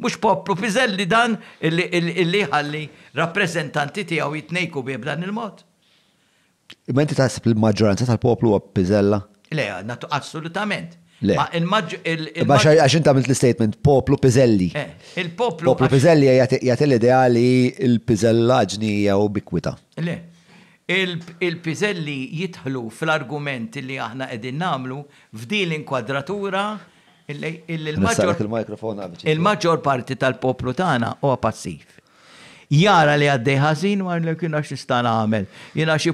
mux poplu Pizelli dan illi ħalli rappresentanti tijaw jitnejku bieb dan il-mod. Imma inti taħseb il-maġġoranza tal-poplu għab Pizella? Le, natu assolutament. Le. Ma il-maġġ. Ma għaxin l-statement, poplu Pizelli. Eh, il-poplu. Poplu Pizelli għajat l-ideali il-Pizellaġni għaw bikwita. Le. Il-Pizelli jitħlu fl-argument li aħna għedin namlu f'din l-inkwadratura Il-maġġor parti tal-poplu tagħna huwa passiv. Jara li għaddej ħażin ma li kien għax nistan għamel. Jiena xi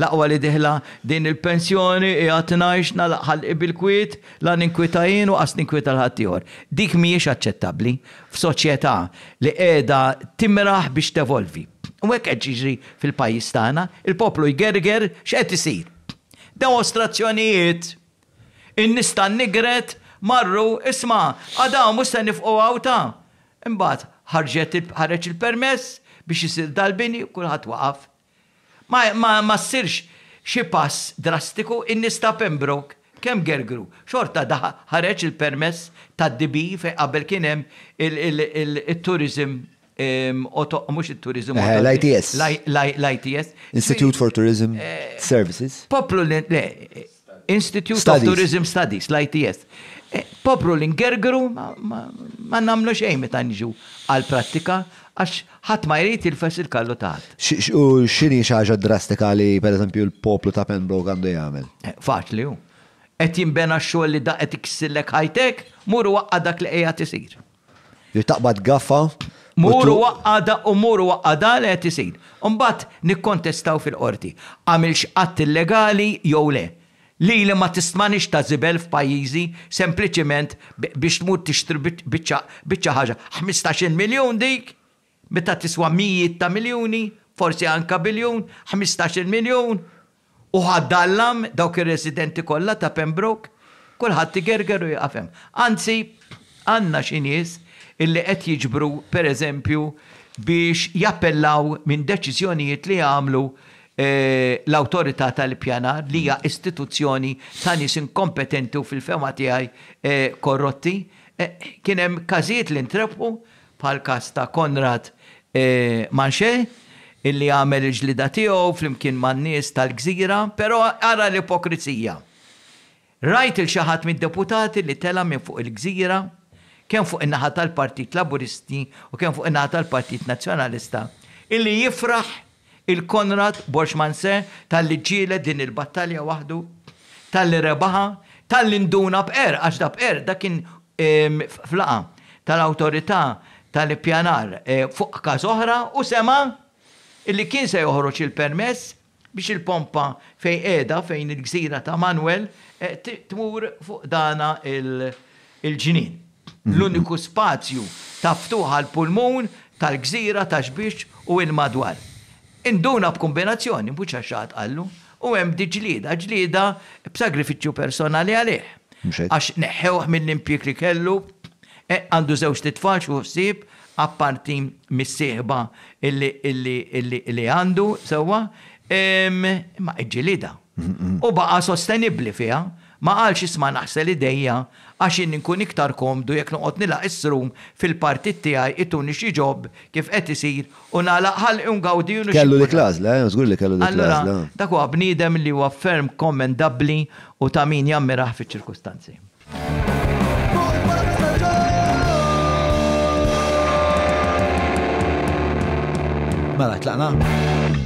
laqwa li diħla din il-pensjoni qiegħed ngħix nalaqħal bil-kwiet la ninkwita u qas ninkwita l-ħaddieħor. Dik mhijiex aċċettabbli f'soċjetà li qiegħda timraħ biex tevolvi. U hekk qed jiġri fil-pajjiż tagħna, il-poplu jgerger x'qed isir. Demonstrazzjonijiet in-nista nigret marru, isma, għadaw musta għaw ta' Imbat, ħarġet ħareġ il-permess biex jisir dal-bini, kullħat waqaf. Ma, ma, ma sirx xie pass drastiku in-nista Pembroke kem gergru. Xorta daħ ħareċ il-permess ta' dibi fe qabel kienem il-tourism mux il turizm eh, L-ITS. L-ITS. Institute for Tourism eh, Services. Poplu Institute of Tourism Studies, l-ITS popru l ngergru, ma namlu xejn meta nġu għal-prattika għax ħadd ma jrid jilfes il-kallu taħt. U x'inhi xi ħaġa drastika li pereżempju l-poplu ta' Pembroke għandu jagħmel? Eh, faċli hu. Qed jinbena x-xogħol li da qed iksillek ħajtek, muru waqqa dak li qiegħed isir. Taqbad gaffa. Muru waqqada u muru waqqada li qed isir. mbagħad nikkontestaw fil-qorti. Għamil x'qatt illegali jew le li li ma tismanix ta' zibel f'pajizi sempliciment biex tmur tixtri bieċa ħaġa. 15 miljon dik, meta tiswa mijiet ta' miljoni, forsi anka biljon, 15 miljon. U ħaddallam dawk ir-residenti kollha ta' Pembroke, kulħadd tigergeru jaqfem. Anzi, għandna xi nies illi qed jiġbru pereżempju biex jappellaw minn deċiżjonijiet li għamlu Eh, l-autorità tal-pjanar li hija istituzzjoni ta' nies inkompetenti u fil-fema tiegħi eh, korrotti. Eh, kien hemm każijiet li ntrebqu bħal każ ta' Konrad Manxe illi għamel il-ġlida tiegħu flimkien man-nies tal-gżira, però ara l-ipokrizija. Rajt il-xaħat mid-deputati li tela minn fuq il-gżira, kien fuq in-naħa tal-Partit Laburisti u kien fuq in tal-Partit Nazzjonalista, illi jifraħ il-Konrad Borxmanse tal-li ġile din il-battalja wahdu, tal-li rebaħa, tal-li nduna b'er, għax da b'er, dakin flaqa tal-autorità tal-pjanar eh, fuq każ oħra u sema illi kien se joħroġ il-permess biex il-pompa fej edha fejn il-gżira ta' Manuel eh, tmur fuq dana il-ġinin. Mhm. L-uniku spazju ta' ftuħa l-pulmun tal-gżira ta' xbiċ u il-madwar. Induna b'kombinazzjoni, mbuċa xaħat għallu, u hemm di ġlida, ġlida b'sagrifiċċju personali għalih. Għax neħħewħ minn impjik li kellu, e, għandu zewġ titfal xu ħsib, apparti mis-sieħba illi għandu, sewa, ma ġlida. U baqa sostenibli fija, ma għalx isma naħsel id-dejja għax nkun iktar komdu jekk noqgħod nila is-srum fil-partit tiegħi ituni xi ġob kif qed isir u nagħlaq ħalqu ngawdi u Kellu li klaż, le, żgur li kellu li klas, Dak huwa bniedem li huwa ferm kommendabbli u ta' min jammiraħ fi ċirkustanzi Mela, tlaqna?